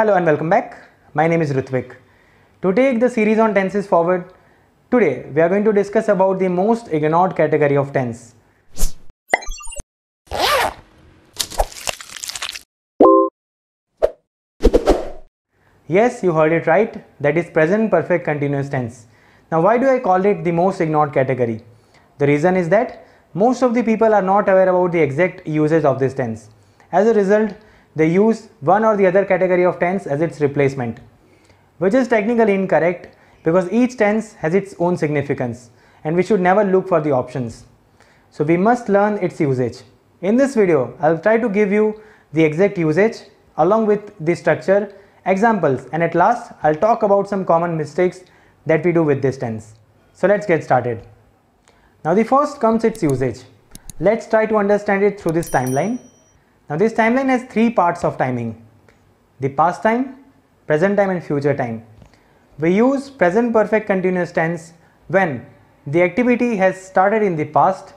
Hello and welcome back. My name is Rutvik. To take the series on tenses forward, today we are going to discuss about the most ignored category of tense. Yes, you heard it right. That is present perfect continuous tense. Now why do I call it the most ignored category? The reason is that most of the people are not aware about the exact usage of this tense. As a result, they use one or the other category of tense as its replacement, which is technically incorrect because each tense has its own significance and we should never look for the options. So we must learn its usage. In this video, I will try to give you the exact usage along with the structure, examples and at last I will talk about some common mistakes that we do with this tense. So let's get started. Now the first comes its usage. Let's try to understand it through this timeline. Now this timeline has three parts of timing. The past time, present time and future time. We use present perfect continuous tense when the activity has started in the past,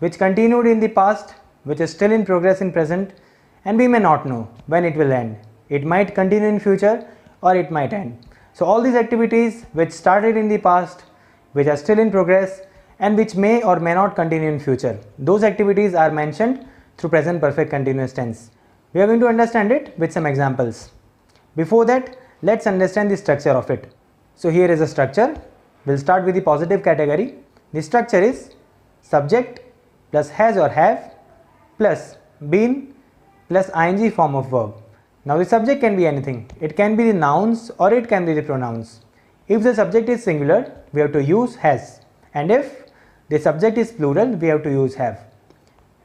which continued in the past, which is still in progress in present and we may not know when it will end. It might continue in future or it might end. So all these activities which started in the past, which are still in progress and which may or may not continue in future. Those activities are mentioned through present perfect continuous tense. We are going to understand it with some examples. Before that, let's understand the structure of it. So here is a structure. We'll start with the positive category. The structure is subject plus has or have plus been plus ing form of verb. Now the subject can be anything. It can be the nouns or it can be the pronouns. If the subject is singular, we have to use has and if the subject is plural, we have to use have.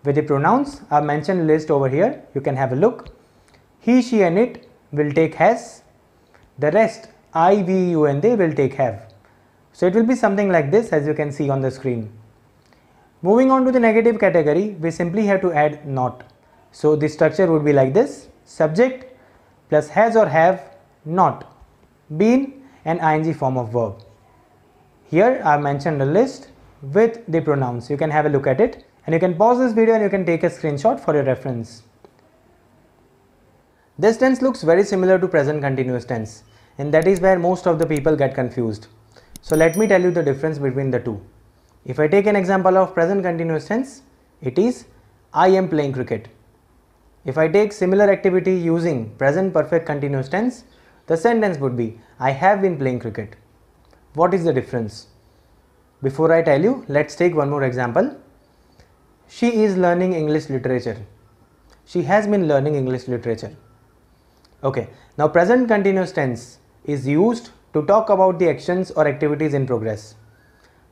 With the pronouns, I mentioned list over here. You can have a look. He, she and it will take has. The rest, I, we, you and they will take have. So it will be something like this as you can see on the screen. Moving on to the negative category, we simply have to add not. So the structure would be like this. Subject plus has or have not been an ing form of verb. Here I mentioned a list with the pronouns. You can have a look at it and you can pause this video and you can take a screenshot for your reference. This tense looks very similar to present continuous tense and that is where most of the people get confused. So let me tell you the difference between the two. If I take an example of present continuous tense, it is I am playing cricket. If I take similar activity using present perfect continuous tense, the sentence would be I have been playing cricket. What is the difference? Before I tell you, let's take one more example she is learning English literature. She has been learning English literature. Okay, now present continuous tense is used to talk about the actions or activities in progress.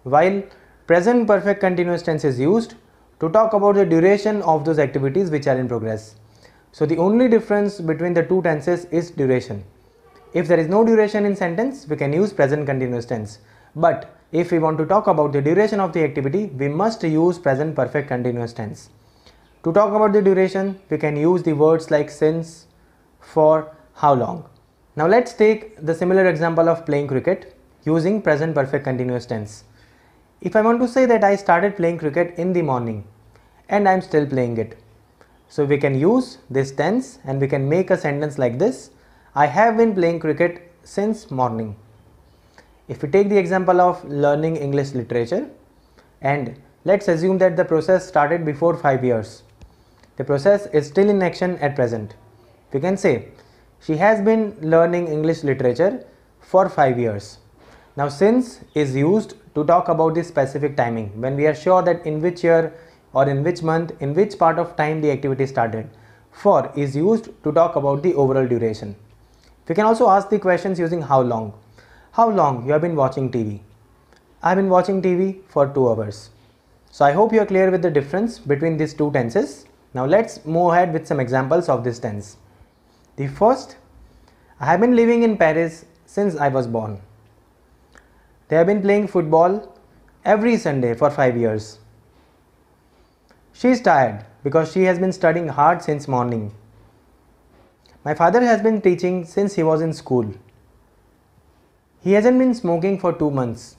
While present perfect continuous tense is used to talk about the duration of those activities which are in progress. So the only difference between the two tenses is duration. If there is no duration in sentence, we can use present continuous tense. But if we want to talk about the duration of the activity, we must use present perfect continuous tense. To talk about the duration, we can use the words like since, for, how long. Now let's take the similar example of playing cricket using present perfect continuous tense. If I want to say that I started playing cricket in the morning and I am still playing it. So we can use this tense and we can make a sentence like this. I have been playing cricket since morning. If we take the example of learning English literature and let's assume that the process started before 5 years. The process is still in action at present. We can say she has been learning English literature for 5 years. Now since is used to talk about the specific timing when we are sure that in which year or in which month in which part of time the activity started. For is used to talk about the overall duration. We can also ask the questions using how long how long you have been watching TV. I have been watching TV for 2 hours. So I hope you are clear with the difference between these two tenses. Now let's move ahead with some examples of this tense. The first, I have been living in Paris since I was born. They have been playing football every Sunday for 5 years. She is tired because she has been studying hard since morning. My father has been teaching since he was in school. He hasn't been smoking for two months.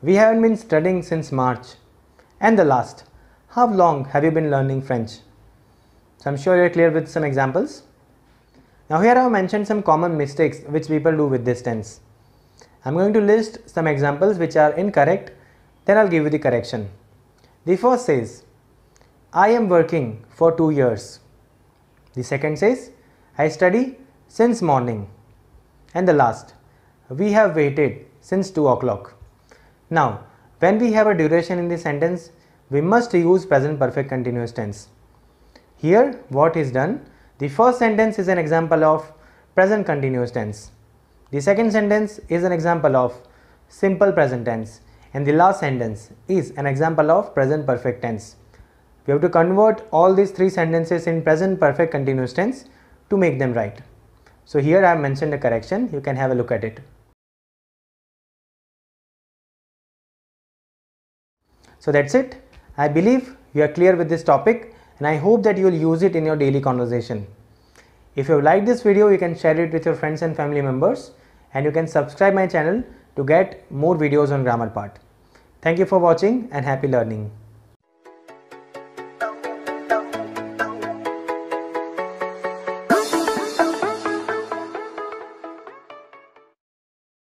We haven't been studying since March. And the last, how long have you been learning French? So I'm sure you're clear with some examples. Now here I have mentioned some common mistakes which people do with this tense. I'm going to list some examples which are incorrect, then I'll give you the correction. The first says, I am working for two years. The second says, I study since morning and the last. We have waited since 2 o'clock. Now, when we have a duration in the sentence, we must use present perfect continuous tense. Here, what is done? The first sentence is an example of present continuous tense. The second sentence is an example of simple present tense. And the last sentence is an example of present perfect tense. We have to convert all these three sentences in present perfect continuous tense to make them right. So here I have mentioned a correction, you can have a look at it. So that's it. I believe you are clear with this topic and I hope that you will use it in your daily conversation. If you like this video, you can share it with your friends and family members and you can subscribe my channel to get more videos on grammar part. Thank you for watching and happy learning.